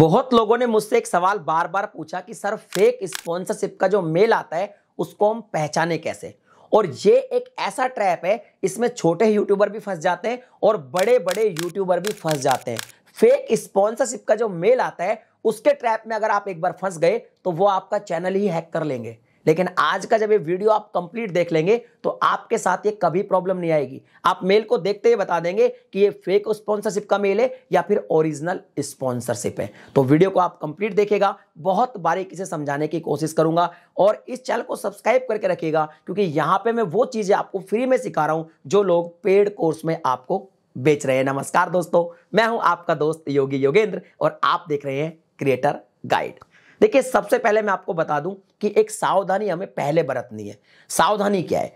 बहुत लोगों ने मुझसे एक सवाल बार बार पूछा कि सर फेक स्पॉन्सरशिप का जो मेल आता है उसको हम पहचाने कैसे और ये एक ऐसा ट्रैप है इसमें छोटे यूट्यूबर भी फंस जाते हैं और बड़े बड़े यूट्यूबर भी फंस जाते हैं फेक स्पॉन्सरशिप का जो मेल आता है उसके ट्रैप में अगर आप एक बार फंस गए तो वो आपका चैनल ही हैक कर लेंगे लेकिन आज का जब ये वीडियो आप कंप्लीट देख लेंगे तो आपके साथ ये कभी प्रॉब्लम नहीं आएगी आप मेल को देखते ही बता देंगे कि ये फेक स्पॉन्सरशिप का मेल है या फिर ओरिजिनल स्पॉन्सरशिप है तो वीडियो को आप कंप्लीट देखेगा बहुत बारीकी से समझाने की कोशिश करूंगा और इस चैनल को सब्सक्राइब करके रखिएगा क्योंकि यहां पर मैं वो चीज़ें आपको फ्री में सिखा रहा हूं जो लोग पेड कोर्स में आपको बेच रहे हैं नमस्कार दोस्तों मैं हूं आपका दोस्त योगी योगेंद्र और आप देख रहे हैं क्रिएटर गाइड देखिए सबसे पहले मैं आपको बता दूं कि एक सावधानी हमें पहले बरतनी है सावधानी क्या है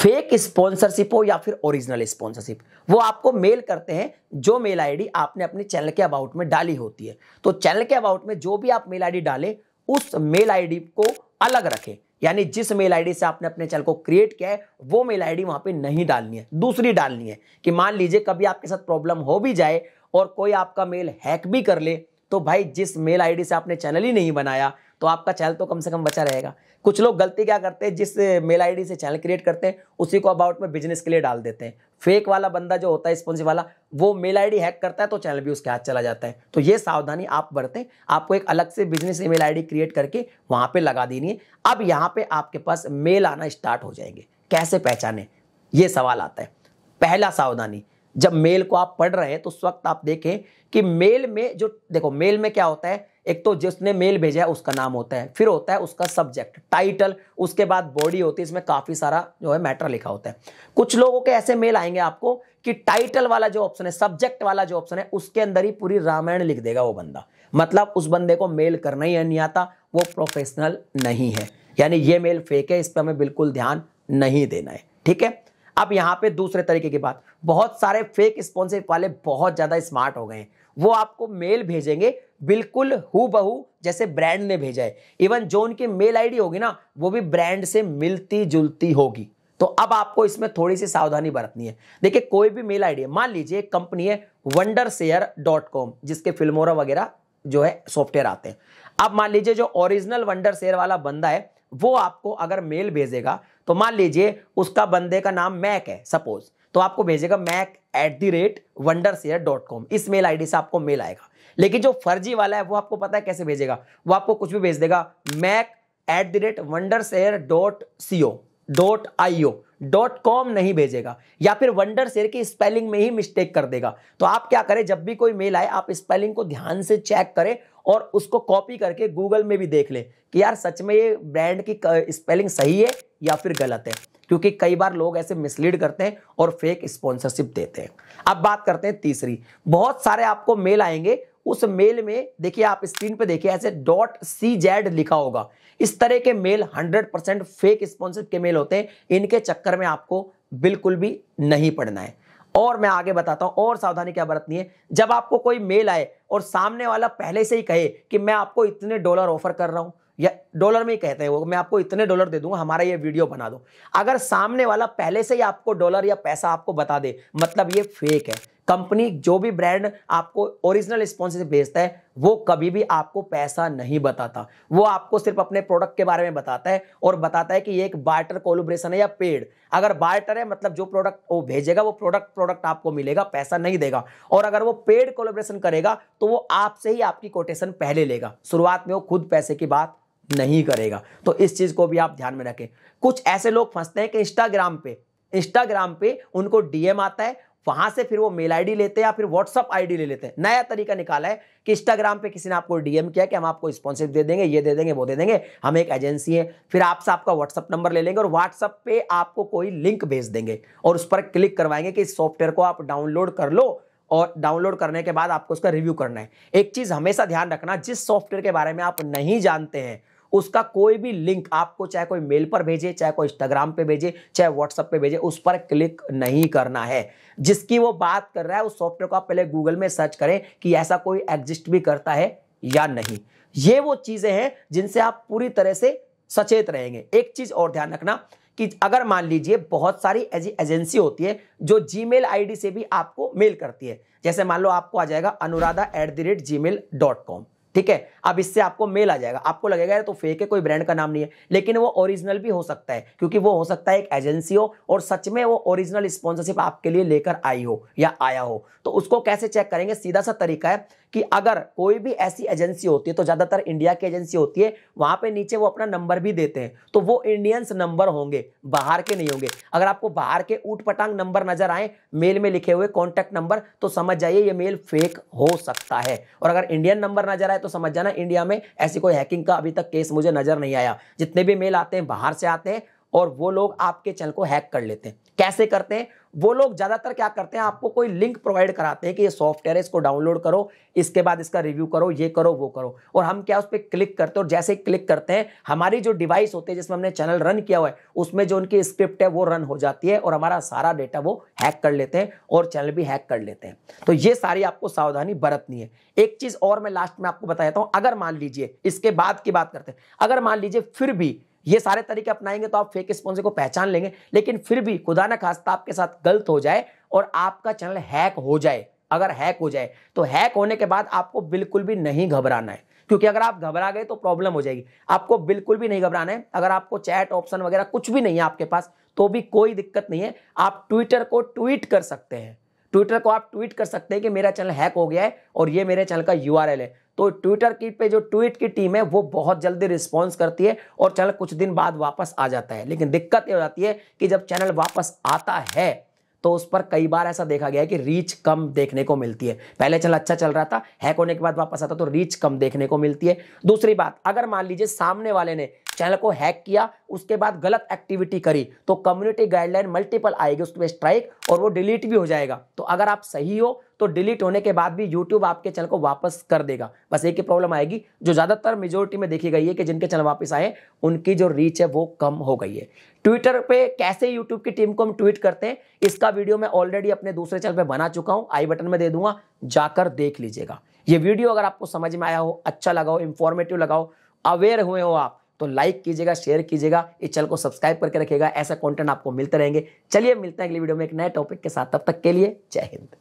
फेक स्पॉन्सरशिप हो या फिर ओरिजिनल स्पॉन्सरशिप वो आपको मेल करते हैं जो मेल आईडी आपने अपने चैनल के अबाउट में डाली होती है तो चैनल के अबाउट में जो भी आप मेल आईडी डालें उस मेल आईडी को अलग रखें यानी जिस मेल आईडी से आपने अपने चैनल को क्रिएट किया है वो मेल आईडी वहां पे नहीं डालनी है दूसरी डालनी है कि मान लीजिए कभी आपके साथ प्रॉब्लम हो भी जाए और कोई आपका मेल हैक भी कर ले तो भाई जिस मेल आईडी से आपने चैनल ही नहीं बनाया तो आपका चैनल तो कम से कम बचा रहेगा कुछ लोग गलती क्या करते हैं जिस मेल आईडी से चैनल क्रिएट करते हैं उसी को अबाउट में बिजनेस के लिए डाल देते हैं फेक वाला बंदा जो होता है स्पॉन्सिव वाला वो मेल आईडी हैक करता है तो चैनल भी उसके हाथ चला जाता है तो ये सावधानी आप बरतें आपको एक अलग से बिजनेस ईमेल आईडी क्रिएट करके वहां पे लगा देनी है अब यहाँ पे आपके पास मेल आना स्टार्ट हो जाएंगे कैसे पहचाने ये सवाल आता है पहला सावधानी जब मेल को आप पढ़ रहे हैं तो उस वक्त आप देखें कि मेल में जो देखो मेल में क्या होता है एक तो जिसने मेल भेजा है उसका नाम होता है फिर होता है उसका सब्जेक्ट टाइटल उसके बाद बॉडी होती है इसमें काफ़ी सारा जो है मैटर लिखा होता है कुछ लोगों के ऐसे मेल आएंगे आपको कि टाइटल वाला जो ऑप्शन है सब्जेक्ट वाला जो ऑप्शन है उसके अंदर ही पूरी रामायण लिख देगा वो बंदा मतलब उस बंदे को मेल करना ही नहीं आता वो प्रोफेशनल नहीं है यानी ये मेल फेक है इस पर हमें बिल्कुल ध्यान नहीं देना है ठीक है अब यहाँ पे दूसरे तरीके की बात बहुत सारे फेक स्पॉन्सर वाले बहुत ज़्यादा स्मार्ट हो गए हैं वो आपको मेल भेजेंगे बिल्कुल हु बहू जैसे ब्रांड ने भेजा है इवन जो उनकी मेल आईडी होगी ना वो भी ब्रांड से मिलती जुलती होगी तो अब आपको इसमें थोड़ी सी सावधानी बरतनी है देखिए कोई भी मेल आईडी मान लीजिए एक कंपनी है वंडर शेयर डॉट कॉम जिसके फिल्मोरा वगैरह जो है सॉफ्टवेयर आते हैं अब मान लीजिए जो ओरिजिनल वंडर शेयर वाला बंदा है वो आपको अगर मेल भेजेगा तो मान लीजिए उसका बंदे का नाम मैक है सपोज तो आपको भेजेगा Mac at the rate Wondershare dot com इस मेल आईडी से आपको मेल आएगा लेकिन जो फर्जी वाला है वो आपको पता है कैसे भेजेगा वो आपको कुछ भी भेज देगा Mac at the rate Wondershare dot C O dot IO dot com नहीं भेजेगा या फिर वंडर शेयर की स्पेलिंग में ही मिस्टेक कर देगा तो आप क्या करें जब भी कोई मेल आए आप स्पेलिंग को ध्यान से चेक करें और उसको कॉपी करके गूगल में भी देख लें कि यार सच में ये ब्रांड की स्पेलिंग सही है या फिर गलत है क्योंकि कई बार लोग ऐसे मिसलीड करते हैं और फेक स्पॉन्सरशिप देते हैं अब बात करते हैं तीसरी बहुत सारे आपको मेल आएंगे उस मेल में देखिए आप स्क्रीन पे देखिए ऐसे डॉट सी जेड लिखा होगा इस तरह के मेल 100 परसेंट फेक स्पॉन्सर के मेल होते हैं इनके चक्कर में आपको बिल्कुल भी नहीं पढ़ना है और मैं आगे बताता हूं और सावधानी क्या बरतनी है जब आपको कोई मेल आए और सामने वाला पहले से ही कहे कि मैं आपको इतने डॉलर ऑफर कर रहा हूं या डॉलर में ही कहते हैं वो मैं आपको इतने डॉलर दे दूंगा हमारा ये वीडियो बना दो अगर सामने वाला पहले से ही आपको डॉलर या पैसा आपको बता दे मतलब ये फेक है कंपनी जो भी ब्रांड आपको ओरिजिनल स्पॉन्सरशिप भेजता है वो कभी भी आपको पैसा नहीं बताता वो आपको सिर्फ अपने प्रोडक्ट के बारे में बताता है और बताता है कि ये एक बार्टर कोलोब्रेशन है या पेड अगर बार्टर है मतलब जो प्रोडक्ट वो भेजेगा वो प्रोडक्ट प्रोडक्ट आपको मिलेगा पैसा नहीं देगा और अगर वो पेड कोलोब्रेशन करेगा तो वो आपसे ही आपकी कोटेशन पहले लेगा शुरुआत में वो खुद पैसे की बात नहीं करेगा तो इस चीज़ को भी आप ध्यान में रखें कुछ ऐसे लोग फंसते हैं कि इंस्टाग्राम पे इंस्टाग्राम पे उनको डीएम आता है वहां से फिर वो मेल आईडी लेते हैं या फिर व्हाट्सअप आईडी ले लेते हैं नया तरीका निकाला है कि इंस्टाग्राम पे किसी ने आपको डीएम किया कि हम आपको स्पॉन्सरशिप दे देंगे ये दे देंगे वो दे देंगे हम एक एजेंसी है फिर आपसे आपका व्हाट्सअप नंबर ले लेंगे और व्हाट्सअप पे आपको कोई लिंक भेज देंगे और उस पर क्लिक करवाएंगे कि इस सॉफ्टवेयर को आप डाउनलोड कर लो और डाउनलोड करने के बाद आपको उसका रिव्यू करना है एक चीज हमेशा ध्यान रखना जिस सॉफ्टवेयर के बारे में आप नहीं जानते हैं उसका कोई भी लिंक आपको चाहे कोई मेल पर भेजे चाहे कोई इंस्टाग्राम पे भेजे चाहे व्हाट्सएप पे भेजे उस पर क्लिक नहीं करना है जिसकी वो बात कर रहा है उस सॉफ्टवेयर को आप पहले गूगल में सर्च करें कि ऐसा कोई एग्जिस्ट भी करता है या नहीं ये वो चीज़ें हैं जिनसे आप पूरी तरह से सचेत रहेंगे एक चीज़ और ध्यान रखना कि अगर मान लीजिए बहुत सारी ऐसी एजेंसी होती है जो जी मेल आई से भी आपको मेल करती है जैसे मान लो आपको आ जाएगा Anuradha at the rate Gmail dot com ठीक है अब इससे आपको मेल आ जाएगा आपको लगेगा यार तो फेक है कोई ब्रांड का नाम नहीं है लेकिन वो ओरिजिनल भी हो सकता है क्योंकि वो हो सकता है एक एजेंसी हो और सच में वो ओरिजिनल स्पॉन्सरशिप आपके लिए लेकर आई हो या आया हो तो उसको कैसे चेक करेंगे सीधा सा तरीका है कि अगर कोई भी ऐसी एजेंसी होती है तो ज़्यादातर इंडिया की एजेंसी होती है वहां पे नीचे वो अपना नंबर भी देते हैं तो वो इंडियंस नंबर होंगे बाहर के नहीं होंगे अगर आपको बाहर के ऊट पटांग नंबर नजर आए मेल में लिखे हुए कॉन्टैक्ट नंबर तो समझ जाइए ये मेल फेक हो सकता है और अगर इंडियन नंबर नजर आए तो समझ जाना इंडिया में ऐसी कोई हैकिंग का अभी तक केस मुझे नजर नहीं आया जितने भी मेल आते हैं बाहर से आते हैं और वो लोग आपके चैनल को हैक कर लेते हैं कैसे करते हैं वो लोग ज़्यादातर क्या करते हैं आपको कोई लिंक प्रोवाइड कराते हैं कि ये सॉफ्टवेयर है इसको डाउनलोड करो इसके बाद इसका रिव्यू करो ये करो वो करो और हम क्या उस पर क्लिक करते हैं और जैसे क्लिक करते हैं हमारी जो डिवाइस होती है जिसमें हमने चैनल रन किया हुआ है उसमें जो उनकी स्क्रिप्ट है वो रन हो जाती है और हमारा सारा डेटा वो हैक कर लेते हैं और चैनल भी हैक कर लेते हैं तो ये सारी आपको सावधानी बरतनी है एक चीज़ और मैं लास्ट में आपको बता देता हूं अगर मान लीजिए इसके बाद की बात करते हैं अगर मान लीजिए फिर भी ये सारे तरीके अपनाएंगे तो आप फेक स्पॉन्सर को पहचान लेंगे लेकिन फिर भी खुदा ना खास्ता आपके साथ गलत हो जाए और आपका चैनल हैक हो जाए अगर हैक हो जाए तो हैक होने के बाद आपको बिल्कुल भी नहीं घबराना है क्योंकि अगर आप घबरा गए तो प्रॉब्लम हो जाएगी आपको बिल्कुल भी नहीं घबराना है अगर आपको चैट ऑप्शन वगैरह कुछ भी नहीं है आपके पास तो भी कोई दिक्कत नहीं है आप ट्विटर को ट्वीट कर सकते हैं ट्विटर को आप ट्वीट कर सकते हैं कि मेरा चैनल हैक हो गया है और ये मेरे चैनल का यू है तो ट्विटर की पे जो ट्वीट की टीम है वो बहुत जल्दी रिस्पॉन्स करती है और चैनल कुछ दिन बाद वापस आ जाता है लेकिन दिक्कत ये हो जाती है कि जब चैनल वापस आता है तो उस पर कई बार ऐसा देखा गया है कि रीच कम देखने को मिलती है पहले चल अच्छा चल रहा था हैक होने के बाद वापस आता तो रीच कम देखने को मिलती है दूसरी बात अगर मान लीजिए सामने वाले ने चैनल को हैक किया उसके बाद गलत एक्टिविटी करी तो कम्युनिटी गाइडलाइन मल्टीपल आएगी उसमें स्ट्राइक और वो डिलीट भी हो जाएगा तो अगर आप सही हो तो डिलीट होने के बाद भी यूट्यूब आपके चैनल को वापस कर देगा बस एक ही प्रॉब्लम आएगी जो ज़्यादातर मेजोरिटी में देखी गई है कि जिनके चैनल वापस आए उनकी जो रीच है वो कम हो गई है ट्विटर पे कैसे यूट्यूब की टीम को हम ट्वीट करते हैं इसका वीडियो मैं ऑलरेडी अपने दूसरे चैनल पर बना चुका हूँ आई बटन में दे दूंगा जाकर देख लीजिएगा ये वीडियो अगर आपको समझ में आया हो अच्छा लगा हो इन्फॉर्मेटिव लगाओ अवेयर हुए हो आप तो लाइक कीजिएगा शेयर कीजिएगा इस चैनल को सब्सक्राइब करके रखिएगा ऐसा कॉन्टेंट आपको मिलते रहेंगे चलिए मिलते हैं अगली वीडियो में एक नए टॉपिक के साथ तब तक के लिए जय हिंद